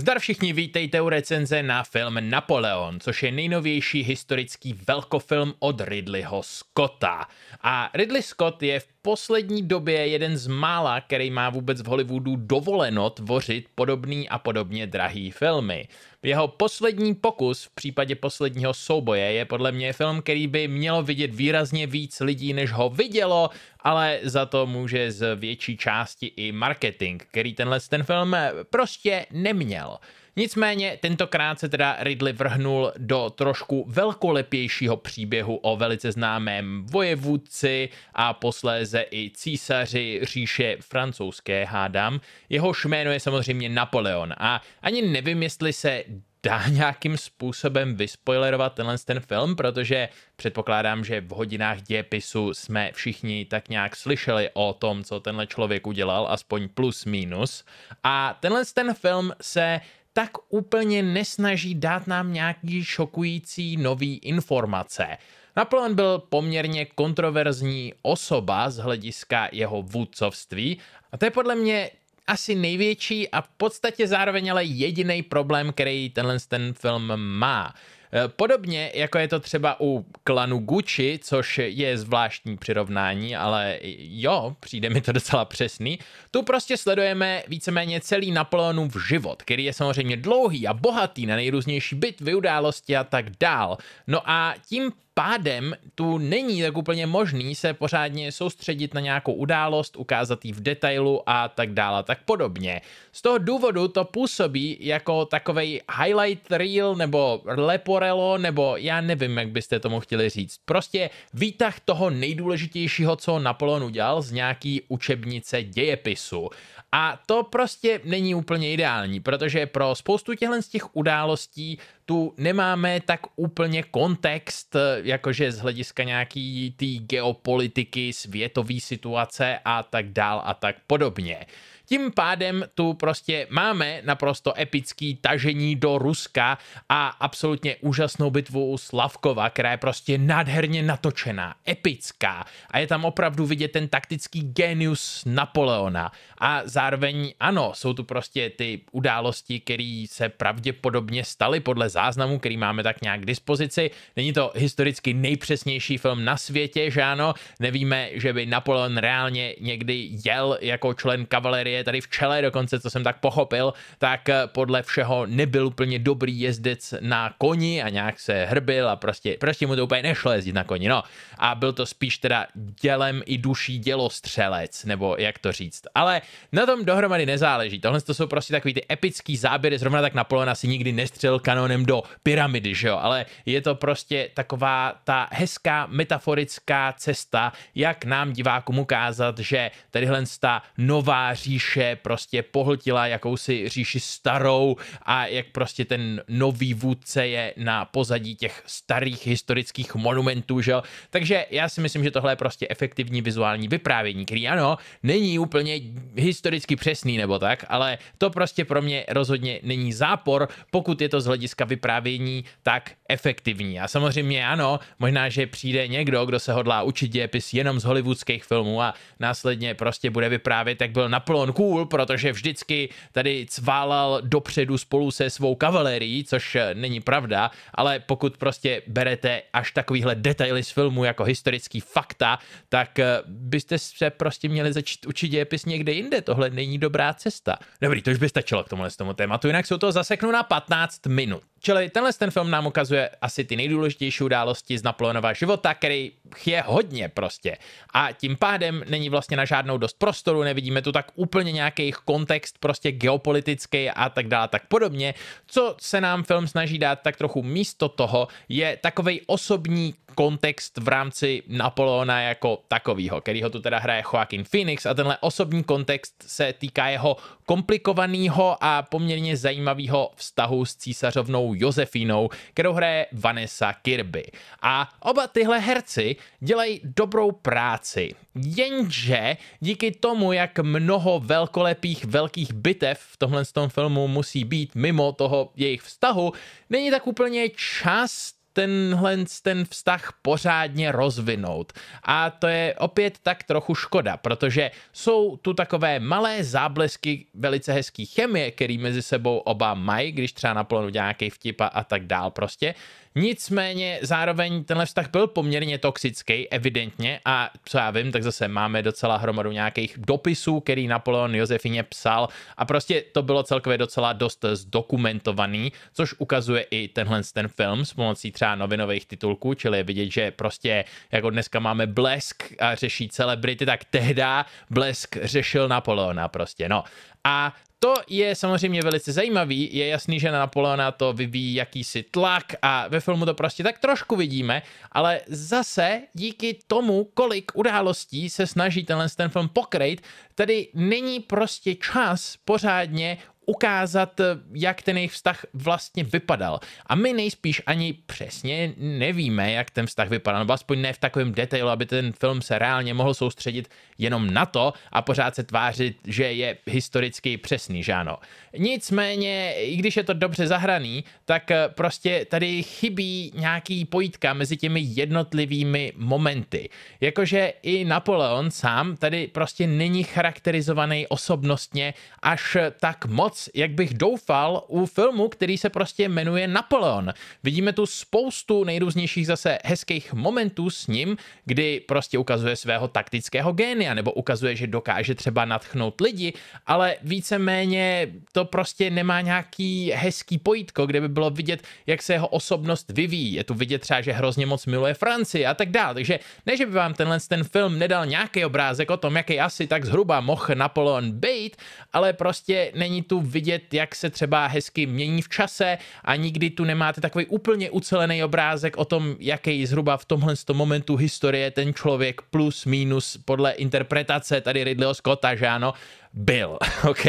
Zdar všichni, vítejte u recenze na film Napoleon, což je nejnovější historický velkofilm od Ridleyho Scotta. A Ridley Scott je v poslední době jeden z mála, který má vůbec v Hollywoodu dovoleno tvořit podobný a podobně drahý filmy. Jeho poslední pokus v případě posledního souboje je podle mě film, který by mělo vidět výrazně víc lidí, než ho vidělo, ale za to může z větší části i marketing, který tenhle ten film prostě neměl. Nicméně tentokrát se teda Ridley vrhnul do trošku velkolepějšího příběhu o velice známém vojevůdci a posléze i císaři říše francouzské hádám. Jeho jméno je samozřejmě Napoleon a ani nevím, jestli se dá nějakým způsobem vyspoilerovat tenhle ten film, protože předpokládám, že v hodinách dějepisu jsme všichni tak nějak slyšeli o tom, co tenhle člověk udělal, aspoň plus minus. A tenhle ten film se tak úplně nesnaží dát nám nějaký šokující nový informace. Napoleon byl poměrně kontroverzní osoba z hlediska jeho vůdcovství a to je podle mě asi největší a v podstatě zároveň ale jediný problém, který tenhle ten film má. Eh, podobně jako je to třeba u klanu Gucci, což je zvláštní přirovnání, ale jo, přijde mi to docela přesný, tu prostě sledujeme víceméně celý Napoleonův život, který je samozřejmě dlouhý a bohatý na nejrůznější bitvy, události a tak dál. No a tím pádem tu není tak úplně možný se pořádně soustředit na nějakou událost, ukázat ji v detailu a tak dále a tak podobně. Z toho důvodu to působí jako takovej highlight reel nebo leporelo nebo já nevím, jak byste tomu chtěli říct. Prostě výtah toho nejdůležitějšího, co Napoleon udělal z nějaký učebnice dějepisu. A to prostě není úplně ideální, protože pro spoustu těchto z těch událostí tu nemáme tak úplně kontext, jakože z hlediska nějaký té geopolitiky, světové situace a tak dál a tak podobně tím pádem tu prostě máme naprosto epický tažení do Ruska a absolutně úžasnou bitvu u Slavkova, která je prostě nádherně natočená, epická a je tam opravdu vidět ten taktický genius Napoleona a zároveň ano, jsou tu prostě ty události, které se pravděpodobně staly podle záznamu, který máme tak nějak k dispozici. Není to historicky nejpřesnější film na světě, že ano, nevíme, že by Napoleon reálně někdy jel jako člen kavalerie je tady v čele dokonce, co jsem tak pochopil, tak eh, podle všeho nebyl úplně dobrý jezdec na koni a nějak se hrbil a prostě, prostě mu to úplně nešlo jezdit na koni, no. A byl to spíš teda dělem i duší dělostřelec, nebo jak to říct. Ale na tom dohromady nezáleží. Tohle to jsou prostě takový ty epický záběry, zrovna tak Napoleon asi nikdy nestřel kanonem do pyramidy, že jo, ale je to prostě taková ta hezká metaforická cesta, jak nám divákům ukázat, že tadyhle ta nová říše říše prostě pohltila jakousi říši starou a jak prostě ten nový vůdce je na pozadí těch starých historických monumentů, že jo? Takže já si myslím, že tohle je prostě efektivní vizuální vyprávění, který ano, není úplně historicky přesný nebo tak, ale to prostě pro mě rozhodně není zápor, pokud je to z hlediska vyprávění tak efektivní. A samozřejmě ano, možná, že přijde někdo, kdo se hodlá učit dějepis jenom z hollywoodských filmů a následně prostě bude vyprávět, jak byl Napoleon Napoleon cool, protože vždycky tady cválal dopředu spolu se svou kavalerií, což eh, není pravda, ale pokud prostě berete až takovýhle detaily z filmu jako historický fakta, tak eh, byste se prostě měli začít učit dějepis někde jinde, tohle není dobrá cesta. Dobrý, to už by stačilo k tomuhle tomu tématu, jinak se to zaseknu na 15 minut. Čili tenhle ten film nám ukazuje asi ty nejdůležitější události z Napoleonova života, který je hodně prostě. A tím pádem není vlastně na žádnou dost prostoru, nevidíme tu tak úplně nějaký kontext prostě geopolitický a tak dále, tak podobně. Co se nám film snaží dát tak trochu místo toho, je takový osobní kontext v rámci Napoleona jako takovýho, který ho tu teda hraje Joaquin Phoenix a tenhle osobní kontext se týká jeho komplikovaného a poměrně zajímavého vztahu s císařovnou Josefou Josefínou, kterou hraje Vanessa Kirby. A oba tyhle herci dělají dobrou práci. Jenže díky tomu, jak mnoho velkolepých velkých bitev v tomhle tom filmu musí být mimo toho jejich vztahu, není tak úplně čas tenhle ten vztah pořádně rozvinout. A to je opět tak trochu škoda, protože jsou tu takové malé záblesky velice hezký chemie, který mezi sebou oba mají, když třeba na plonu nějaký vtipa a tak dál prostě. Nicméně zároveň tenhle vztah byl poměrně toxický, evidentně, a co já vím, tak zase máme docela hromadu nějakých dopisů, který Napoleon Josefině psal a prostě to bylo celkově docela dost zdokumentovaný, což ukazuje i tenhle ten film s pomocí třeba novinových titulků, čili je vidět, že prostě jako dneska máme Blesk a řeší celebrity, tak tehdy Blesk řešil Napoleona prostě, no. A to je samozřejmě velice zajímavý, je jasný, že na Napoleona to vyvíjí jakýsi tlak a ve filmu to prostě tak trošku vidíme, ale zase díky tomu, kolik událostí se snaží tenhle ten film pokrejt, tady není prostě čas pořádně ukázat, eh, jak ten jejich vztah vlastně vypadal. A my nejspíš ani přesně nevíme, jak ten vztah vypadal, nebo aspoň ne v takovém detailu, aby ten film se reálně mohl soustředit jenom na to a pořád se tvářit, že je historicky přesný, že ano. Nicméně, i když je to dobře zahraný, tak eh, prostě tady chybí nějaký pojítka mezi těmi jednotlivými momenty. Jakože i Napoleon sám tady prostě není charakterizovaný osobnostně až tak moc, moc, jak bych doufal, u filmu, který se prostě jmenuje Napoleon. Vidíme tu spoustu nejrůznějších zase hezkých momentů s ním, kdy prostě ukazuje svého taktického génia, nebo ukazuje, že dokáže třeba natchnout lidi, ale víceméně to prostě nemá nějaký hezký pojítko, kde by bylo vidět, jak se jeho osobnost vyvíjí. Je tu vidět třeba, že hrozně moc miluje Francii a tak dále. Takže ne, že by vám tenhle ten film nedal nějaký obrázek o tom, jaký asi tak zhruba mohl Napoleon být, ale prostě není tu vidět, jak se třeba hezky mění v čase a nikdy tu nemáte takový úplně ucelený obrázek o tom, jaký zhruba v tomhle momentu historie ten člověk plus minus podle interpretace tady Ridleyho Scotta, že ano, byl, ok?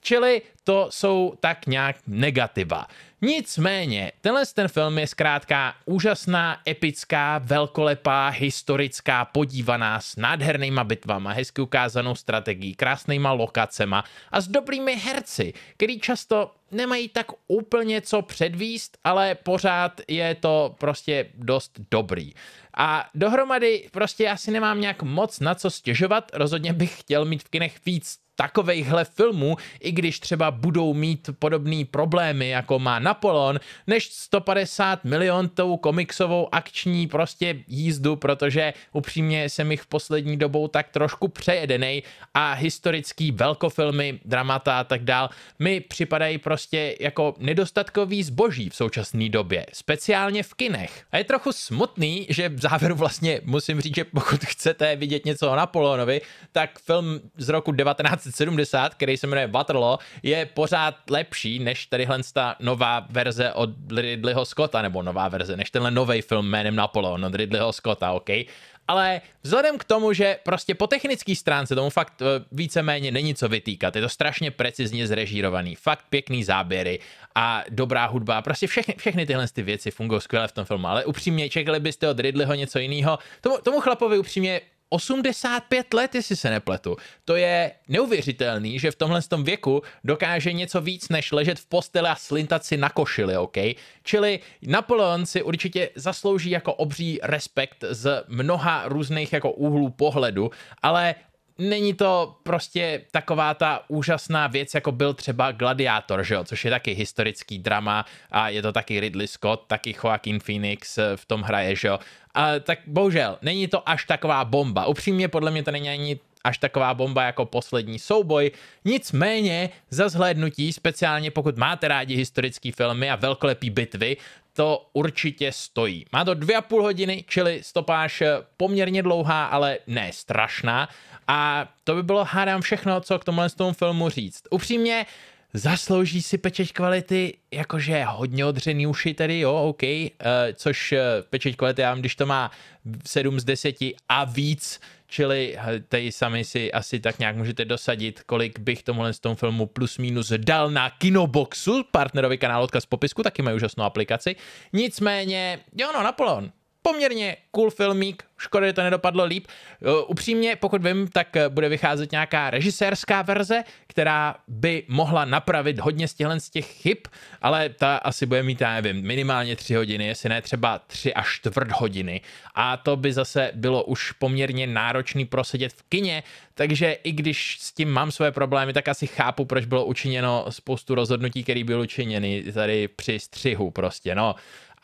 Čili to jsou tak nějak negativa. Nicméně, tenhle ten film je zkrátka úžasná, epická, velkolepá, historická, podívaná s nádhernýma bitvama, hezky ukázanou strategií, krásnýma lokacema a s dobrými herci, který často nemají tak úplně co předvíst, ale pořád je to prostě dost dobrý. A dohromady prostě asi nemám nějak moc na co stěžovat, rozhodně bych chtěl mít v kinech víc takovejhle filmů, i když třeba budou mít podobné problémy, jako má Napoleon, než 150 milion tou komiksovou akční prostě jízdu, protože upřímně jsem jich v poslední dobou tak trošku přejedenej a historický velkofilmy, dramata a tak dál mi připadají prostě prostě jako nedostatkový zboží v současné době, speciálně v kinech. A je trochu smutný, že v závěru vlastně musím říct, že pokud chcete vidět něco o Napoleonovi, tak film z roku 1970, který se jmenuje Waterloo, je pořád lepší než tadyhle ta nová verze od Ridleyho Scotta, nebo nová verze, než tenhle nový film jménem Napoleon od Ridleyho Scotta, OK? ale vzhledem k tomu, že prostě po technické stránce tomu fakt eh, víceméně není co vytýkat, je to strašně precizně zrežírovaný, fakt pěkný zá záběry a dobrá hudba, prostě všechny, všechny tyhle ty věci fungují skvěle v tom filmu, ale upřímně čekali byste od Ridleyho něco jiného. Tomu, tomu chlapovi upřímně 85 let, jestli se nepletu. To je neuvěřitelný, že v tomhle tom věku dokáže něco víc, než ležet v posteli a slintat si na košili, OK? Čili Napoleon si určitě zaslouží jako obří respekt z mnoha různých jako úhlů pohledu, ale není to prostě taková ta úžasná věc, jako byl třeba Gladiator, že jo? což je taky historický drama a je to taky Ridley Scott, taky Joaquin Phoenix eh, v tom hraje, že jo. A, tak bohužel, není to až taková bomba. Upřímně, podle mě to není ani až taková bomba jako poslední souboj. Nicméně za zhlédnutí, speciálně pokud máte rádi historické filmy a velkolepý bitvy, to určitě stojí. Má to dvě a půl hodiny, čili stopáž poměrně dlouhá, ale ne strašná. A to by bylo hádám všechno, co k tomhle tomu filmu říct. Upřímně, Zaslouží si pečeť kvality, jakože hodně odřený uši tady, jo, OK, uh, což uh, pečeť kvality já mám, když to má 7 z 10 a víc, čili tady sami si asi tak nějak můžete dosadit, kolik bych tomuhle z tomu filmu plus minus dal na Kinoboxu, partnerovi kanál Odkaz z popisku, taky mají úžasnou aplikaci. Nicméně, jo no, Napoleon, poměrně cool filmík, škoda, že to nedopadlo líp. E, upřímně, pokud vím, tak e, bude vycházet nějaká režisérská verze, která by mohla napravit hodně z z těch chyb, ale ta asi bude mít, já nevím, minimálně tři hodiny, jestli ne třeba tři až čtvrt hodiny. A to by zase bylo už poměrně náročný prosedět v kině, takže i když s tím mám své problémy, tak asi chápu, proč bylo učiněno spoustu rozhodnutí, které byly učiněny tady při střihu prostě, no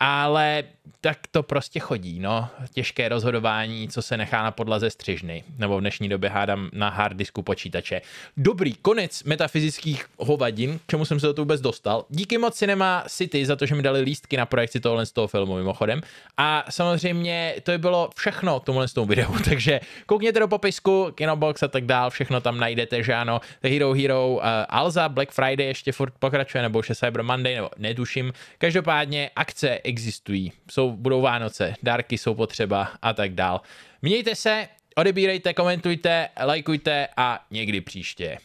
ale tak to prostě chodí, no. Těžké rozhodování, co se nechá na podlaze střižny, nebo v dnešní době hádám na hard disku počítače. Dobrý, konec metafyzických hovadin, k čemu jsem se do toho vůbec dostal. Díky moc Cinema City za to, že mi dali lístky na projekci tohohle z toho filmu mimochodem. A samozřejmě to by bylo všechno k tomuhle z toho videu, takže koukněte do popisku, Kinobox a tak dál, všechno tam najdete, že ano. The Hero Hero, uh, Alza, Black Friday ještě furt pokračuje, nebo už je Cyber Monday, nebo netuším. Každopádně akce existují. Jsou, budou Vánoce, dárky jsou potřeba a tak dál. Mějte se, odebírejte, komentujte, lajkujte a někdy příště.